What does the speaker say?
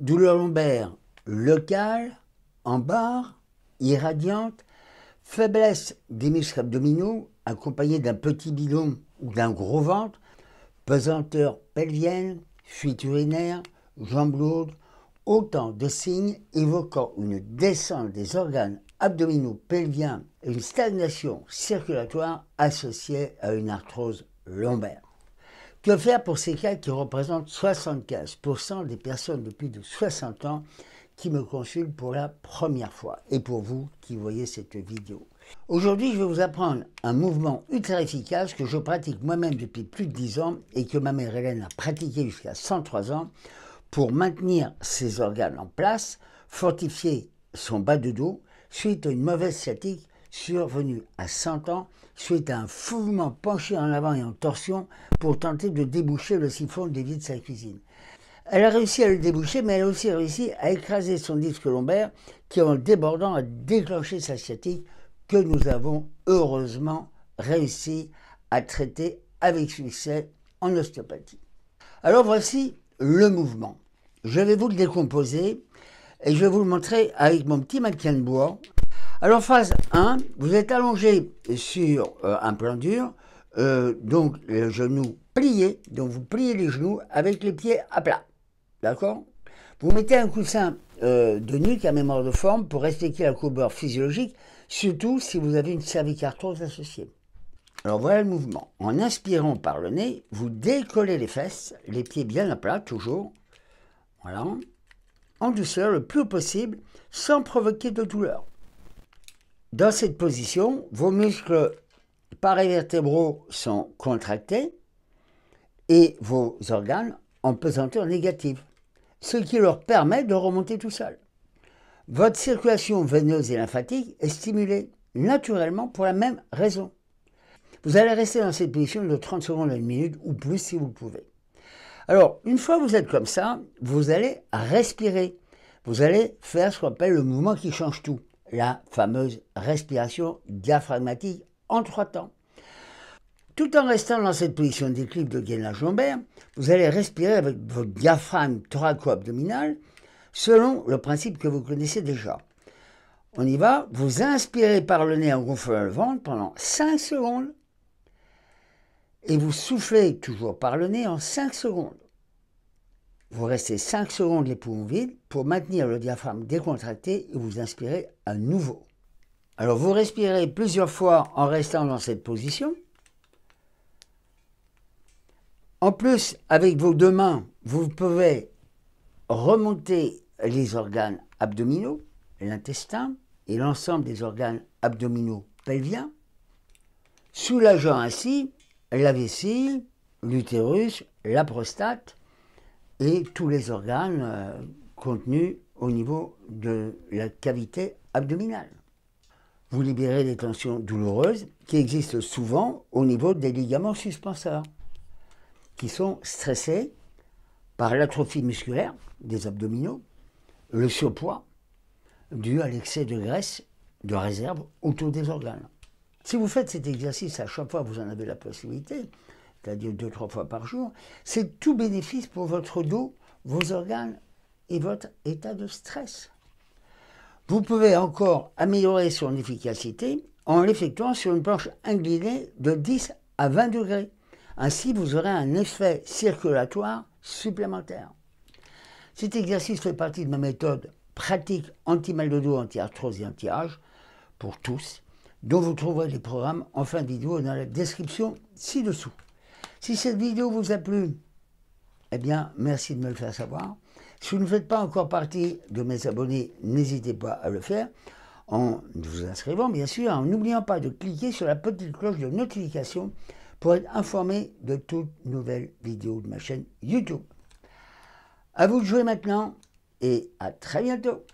douleur lombaire locale, en barre, irradiante, faiblesse des muscles abdominaux accompagnée d'un petit bidon ou d'un gros ventre, pesanteur pelvienne, fuite urinaire, jambes lourdes, autant de signes évoquant une descente des organes abdominaux pelviens et une stagnation circulatoire associée à une arthrose lombaire. Que faire pour ces cas qui représentent 75% des personnes de plus de 60 ans qui me consultent pour la première fois et pour vous qui voyez cette vidéo Aujourd'hui, je vais vous apprendre un mouvement ultra efficace que je pratique moi-même depuis plus de 10 ans et que ma mère Hélène a pratiqué jusqu'à 103 ans pour maintenir ses organes en place, fortifier son bas de dos suite à une mauvaise sciatique survenue à 100 ans suite à un fouvement penché en avant et en torsion pour tenter de déboucher le siphon des vies de sa cuisine. Elle a réussi à le déboucher, mais elle a aussi réussi à écraser son disque lombaire qui, en débordant, a déclenché sa sciatique que nous avons heureusement réussi à traiter avec succès en ostéopathie. Alors voici le mouvement. Je vais vous le décomposer et je vais vous le montrer avec mon petit mannequin de bois. Alors phase 1, vous êtes allongé sur euh, un plan dur, euh, donc les genoux pliés, donc vous pliez les genoux avec les pieds à plat. D'accord Vous mettez un coussin euh, de nuque à mémoire de forme pour respecter la courbeur physiologique, surtout si vous avez une cervicarthrose associée. Alors voilà le mouvement. En inspirant par le nez, vous décollez les fesses, les pieds bien à plat toujours. Voilà. En douceur le plus possible sans provoquer de douleur. Dans cette position, vos muscles parévertébraux sont contractés et vos organes en pesanteur négative, ce qui leur permet de remonter tout seul. Votre circulation veineuse et lymphatique est stimulée naturellement pour la même raison. Vous allez rester dans cette position de 30 secondes à une minute ou plus si vous le pouvez. Alors, une fois que vous êtes comme ça, vous allez respirer. Vous allez faire ce qu'on appelle le mouvement qui change tout la fameuse respiration diaphragmatique en trois temps. Tout en restant dans cette position d'équilibre de gainage lombaire, vous allez respirer avec votre diaphragme thoraco-abdominal selon le principe que vous connaissez déjà. On y va, vous inspirez par le nez en gonflant le ventre pendant 5 secondes et vous soufflez toujours par le nez en 5 secondes. Vous restez 5 secondes les poumons vides pour maintenir le diaphragme décontracté et vous inspirez à nouveau. Alors vous respirez plusieurs fois en restant dans cette position. En plus, avec vos deux mains, vous pouvez remonter les organes abdominaux, l'intestin et l'ensemble des organes abdominaux pelviens, soulageant ainsi la vessie, l'utérus, la prostate, et tous les organes euh, contenus au niveau de la cavité abdominale. Vous libérez les tensions douloureuses qui existent souvent au niveau des ligaments suspenseurs, qui sont stressés par l'atrophie musculaire des abdominaux, le surpoids dû à l'excès de graisse de réserve autour des organes. Si vous faites cet exercice à chaque fois vous en avez la possibilité, c'est-à-dire deux, trois fois par jour, c'est tout bénéfice pour votre dos, vos organes et votre état de stress. Vous pouvez encore améliorer son efficacité en l'effectuant sur une planche inclinée de 10 à 20 degrés. Ainsi, vous aurez un effet circulatoire supplémentaire. Cet exercice fait partie de ma méthode pratique anti-mal de dos, anti-arthrose et anti-âge pour tous, dont vous trouverez les programmes en fin de vidéo dans la description ci-dessous. Si cette vidéo vous a plu, eh bien, merci de me le faire savoir. Si vous ne faites pas encore partie de mes abonnés, n'hésitez pas à le faire en vous inscrivant, bien sûr, en n'oubliant pas de cliquer sur la petite cloche de notification pour être informé de toutes nouvelles vidéos de ma chaîne YouTube. À vous de jouer maintenant et à très bientôt.